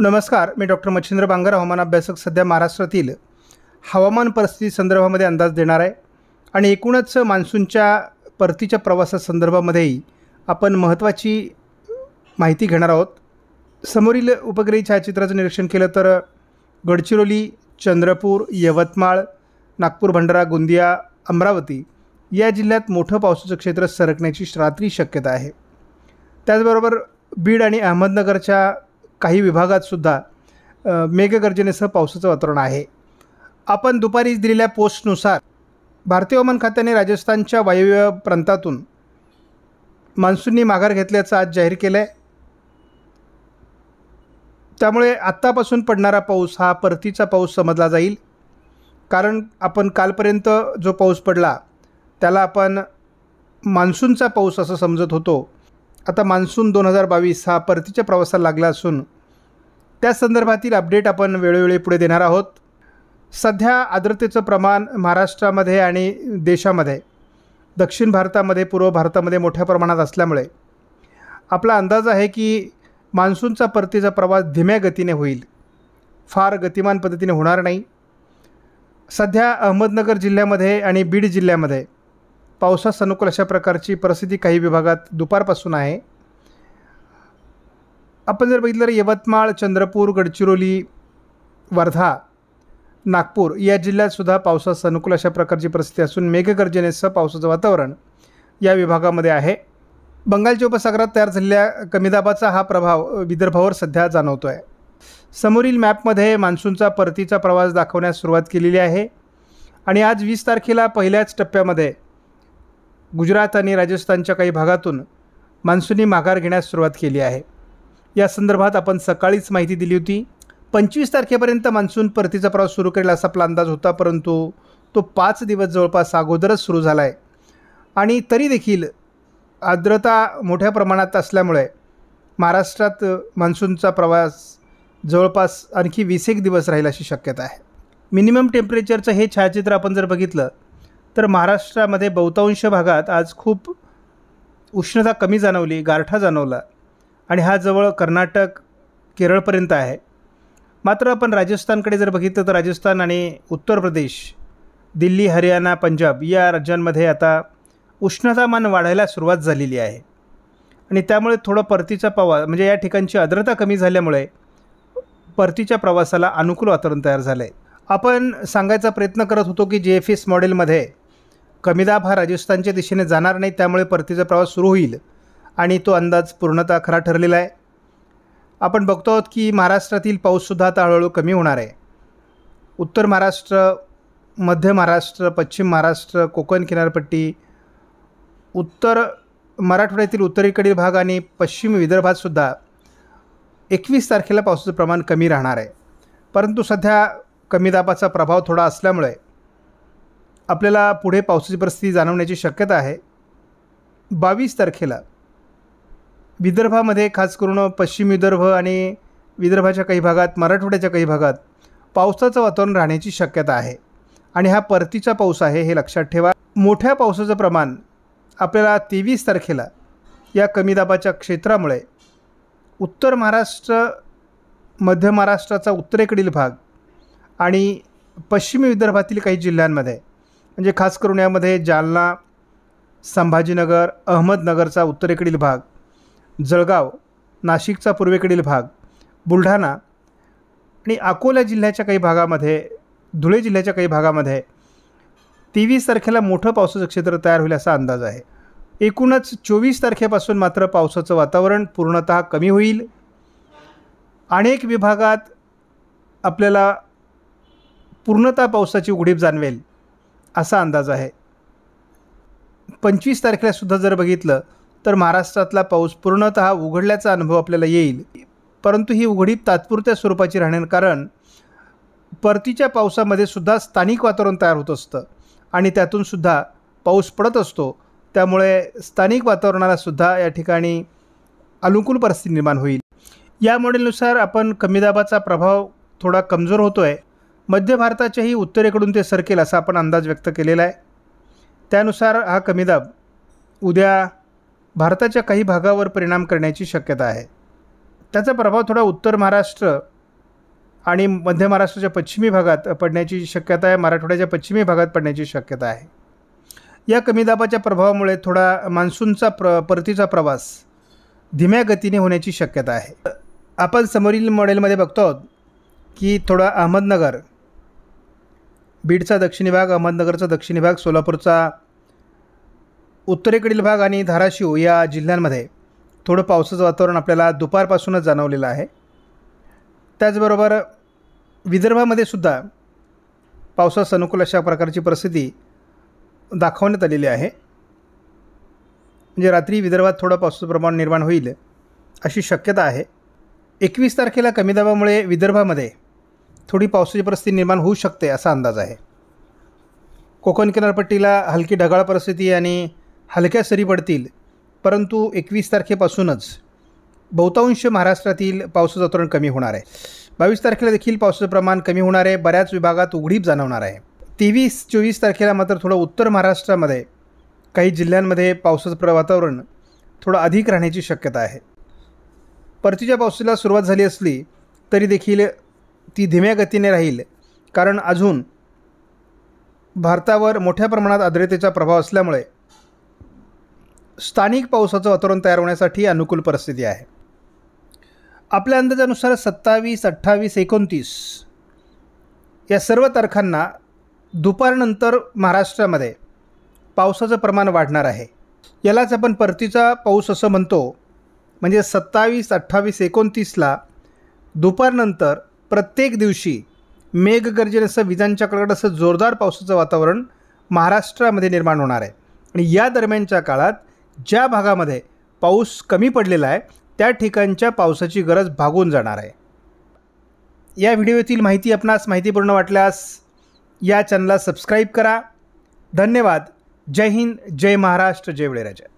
नमस्कार मी डॉक्टर मच्छिंद्र बांगर हवामान अभ्यासक सध्या महाराष्ट्रातील हवामान परिस्थिती संदर्भामध्ये अंदाज देणार आहे आणि एकूणच मान्सूनच्या परतीच्या प्रवासासंदर्भामध्येही आपण महत्त्वाची माहिती घेणार आहोत समोरील उपग्रही छायाचित्राचं निरीक्षण केलं तर गडचिरोली चंद्रपूर यवतमाळ नागपूर भंडारा गोंदिया अमरावती या जिल्ह्यात मोठं पावसाचं क्षेत्र सरकण्याची रात्री शक्यता आहे त्याचबरोबर बीड आणि अहमदनगरच्या काही विभागात सुद्धा मेघगर्जनेसह पावसाचं वातावरण आहे आपण दुपारी दिलेल्या पोस्टनुसार भारतीय हवामान खात्याने राजस्थानच्या वायव्य प्रांतातून मान्सूननी माघार घेतल्याचं आज जाहीर केलं आहे त्यामुळे आत्तापासून पडणारा पाऊस हा परतीचा पाऊस समजला जाईल कारण आपण कालपर्यंत जो पाऊस पडला त्याला आपण मान्सूनचा पाऊस असं समजत होतो आता मान्सून दोन हजार बावीस हा परतीच्या प्रवासाला लागला असून त्या संदर्भातील अपडेट आपण वेळोवेळी पुढे देणार आहोत सध्या आर्द्रतेचं प्रमाण महाराष्ट्रामध्ये आणि देशामध्ये दक्षिण भारतामध्ये पूर्व भारतामध्ये मोठ्या प्रमाणात असल्यामुळे आपला अंदाज आहे की मान्सूनचा परतीचा प्रवास धीम्या गतीने होईल फार गतिमान पद्धतीने होणार नाही सध्या अहमदनगर जिल्ह्यामध्ये आणि बीड जिल्ह्यामध्ये पावसास अनुकूल अशा प्रकारची परिस्थिती काही विभागात दुपारपासून आहे आपण जर बघितलं तर यवतमाळ चंद्रपूर गडचिरोली वर्धा नागपूर या जिल्ह्यातसुद्धा पावसास अनुकूल अशा प्रकारची परिस्थिती असून मेघगर्जनेसह पावसाचं वातावरण या विभागामध्ये आहे बंगालच्या उपसागरात तयार झालेल्या कमीदाबाचा हा प्रभाव विदर्भावर सध्या जाणवतो आहे समोरील मॅपमध्ये मान्सूनचा परतीचा प्रवास दाखवण्यास सुरुवात केलेली आहे आणि आज वीस तारखेला पहिल्याच टप्प्यामध्ये गुजरात आणि राजस्थानच्या काही भागातून मान्सूननी माघार घेण्यास सुरुवात केली आहे या संदर्भात आपण सकाळीच माहिती दिली होती पंचवीस तारखेपर्यंत मान्सून परतीचा प्रवास सुरू करेल असा आपला अंदाज होता परंतु तो पाच दिवस जवळपास अगोदरच सुरू झाला आहे आणि तरी देखील आर्द्रता मोठ्या प्रमाणात असल्यामुळे महाराष्ट्रात मान्सूनचा प्रवास जवळपास आणखी वीस एक दिवस राहील अशी शक्यता आहे मिनिमम टेम्परेचरचं हे छायाचित्र आपण जर बघितलं तर महाराष्ट्रामध्ये बहुतांश भागात आज खूप उष्णता कमी जाणवली गारठा जाणवला आणि हा जवळ कर्नाटक केरळपर्यंत आहे मात्र आपण राजस्थानकडे जर बघितलं तर राजस्थान आणि उत्तर प्रदेश दिल्ली हरियाणा पंजाब या राज्यांमध्ये आता उष्णतामान वाढायला सुरुवात झालेली आहे आणि त्यामुळे थोडं परतीचा पवा म्हणजे या ठिकाणची आर्द्रता कमी झाल्यामुळे परतीच्या प्रवासाला अनुकूल वातावरण तयार झालं आहे आपण सांगायचा प्रयत्न करत होतो की जे एफ एस मॉडेलमध्ये कमीदाब हा राजस्थानच्या दिशेने जाणार नाही त्यामुळे परतीचा प्रवास सुरू होईल आणि तो अंदाज पूर्णतः खरा ठरलेला आहे आपण बघतो आहोत की महाराष्ट्रातील पाऊससुद्धा आता हळूहळू कमी होणार आहे उत्तर महाराष्ट्र मध्य महाराष्ट्र पश्चिम महाराष्ट्र कोकण किनारपट्टी उत्तर मराठवाड्यातील उत्तरेकडील भाग आणि पश्चिम विदर्भातसुद्धा एकवीस तारखेला पावसाचं प्रमाण कमी राहणार आहे परंतु सध्या कमी दाबाचा प्रभाव थोडा असल्यामुळे आपल्याला पुढे पावसाची परिस्थिती जाणवण्याची शक्यता आहे बावीस तारखेला विदर्भामध्ये खास करून पश्चिम विदर्भ आणि विदर्भाच्या काही भागात मराठवाड्याच्या काही भागात पावसाचं वातावरण राहण्याची शक्यता आहे आणि हा परतीचा पाऊस आहे हे लक्षात ठेवा मोठ्या पावसाचं प्रमाण आपल्याला तेवीस तारखेला या कमी दाबाच्या क्षेत्रामुळे उत्तर महाराष्ट्र मध्य महाराष्ट्राचा उत्तरेकडील भाग आणि पश्चिम विदर्भातील काही जिल्ह्यांमध्ये म्हणजे खास करून यामध्ये जालना संभाजीनगर अहमदनगरचा उत्तरेकडील भाग जळगाव नाशिकचा पूर्वेकडील भाग बुलढाणा आणि अकोला जिल्ह्याच्या काही भागामध्ये धुळे जिल्ह्याच्या काही भागामध्ये तेवीस तारखेला मोठं पावसाचं क्षेत्र तयार होईल असा अंदाज आहे एकूणच चोवीस तारखेपासून मात्र पावसाचं वातावरण पूर्णत कमी होईल अनेक विभागात आपल्याला पूर्णतः पावसाची उघडीप जाणवेल असा अंदाज आहे पंचवीस तारखेला सुद्धा जर बघितलं तर महाराष्ट्रातला पाऊस पूर्णत उघडल्याचा अनुभव आपल्याला येईल परंतु ही उघडी तात्पुरत्या स्वरूपाची राहण्यानं कारण परतीच्या पावसामध्ये सुद्धा स्थानिक वातावरण तयार होत असतं आणि त्यातून सुद्धा पाऊस पडत असतो त्यामुळे स्थानिक वातावरणाला सुद्धा या ठिकाणी अनुकूल परिस्थिती निर्माण होईल या मॉडेलनुसार आपण कमी दाबाचा प्रभाव थोडा कमजोर होतो आहे मध्य भारताच्याही उत्तरेकडून ते सरकेल असा आपण अंदाज व्यक्त केलेला आहे त्यानुसार हा कमीदाब उद्या भारताच्या काही भागावर परिणाम करण्याची शक्यता आहे त्याचा प्रभाव थोडा उत्तर महाराष्ट्र आणि मध्य महाराष्ट्राच्या पश्चिमी भागात पडण्याची शक्यता आहे मराठवाड्याच्या पश्चिमी भागात पडण्याची शक्यता आहे या कमी दाबाच्या प्रभावामुळे थोडा मान्सूनचा प्र परतीचा प्रवास धीम्या गतीने होण्याची शक्यता आहे आपण समोरील मॉडेलमध्ये बघतो आहोत की थोडा अहमदनगर बीडचा दक्षिणी भाग अहमदनगरचा दक्षिणी भाग सोलापूरचा उत्तरेकडील भाग आणि धाराशिव या जिल्ह्यांमध्ये थोडं पावसाचं वातावरण आपल्याला दुपारपासूनच जाणवलेलं आहे त्याचबरोबर विदर्भामध्ये सुद्धा पावसास अनुकूल अशा प्रकारची परिस्थिती दाखवण्यात आलेली आहे म्हणजे रात्री विदर्भात थोडं पावसाचं प्रमाण निर्माण होईल अशी शक्यता आहे एकवीस तारखेला कमी दाबामुळे विदर्भामध्ये थोडी पावसाची परिस्थिती निर्माण होऊ शकते असा अंदाज आहे कोकण किनारपट्टीला हलकी ढगाळ परिस्थिती आणि हलक्या सरी पडतील परंतु एकवीस तारखेपासूनच बहुतांश महाराष्ट्रातील पावसाचं वातावरण कमी होणार आहे बावीस तारखेला देखील पावसाचं प्रमाण कमी होणार आहे बऱ्याच विभागात उघडीप जाणवणार आहे तेवीस चोवीस तारखेला मात्र थोडं उत्तर महाराष्ट्रामध्ये काही जिल्ह्यांमध्ये पावसाचं वातावरण थोडं अधिक राहण्याची शक्यता आहे परतीच्या पावसाला सुरुवात झाली असली तरी देखील ती धीम्या गतीने राहील कारण अजून भारतावर मोठ्या प्रमाणात आर्द्रतेचा प्रभाव असल्यामुळे स्थानिक पावसाचं वातावरण तयार होण्यासाठी अनुकूल परिस्थिती आहे आपल्या अंदाजानुसार सत्तावीस अठ्ठावीस एकोणतीस या सर्व तारखांना दुपारनंतर महाराष्ट्रामध्ये पावसाचं प्रमाण वाढणार आहे यालाच आपण परतीचा पाऊस असं म्हणतो म्हणजे सत्तावीस अठ्ठावीस एकोणतीसला दुपारनंतर प्रत्येक दिवशी मेघगर्जनेसह विजांच्या कडकड असं जोरदार पावसाचं वातावरण महाराष्ट्रामध्ये निर्माण होणार आहे आणि या दरम्यानच्या काळात ज्या भागामध्ये पाऊस कमी पडलेला आहे त्या ठिकाणच्या पावसाची गरज भागून जाणार आहे या व्हिडिओतील माहिती आपणास माहितीपूर्ण वाटल्यास या चॅनलला सबस्क्राईब करा धन्यवाद जय हिंद जय महाराष्ट्र जय वेळेराजा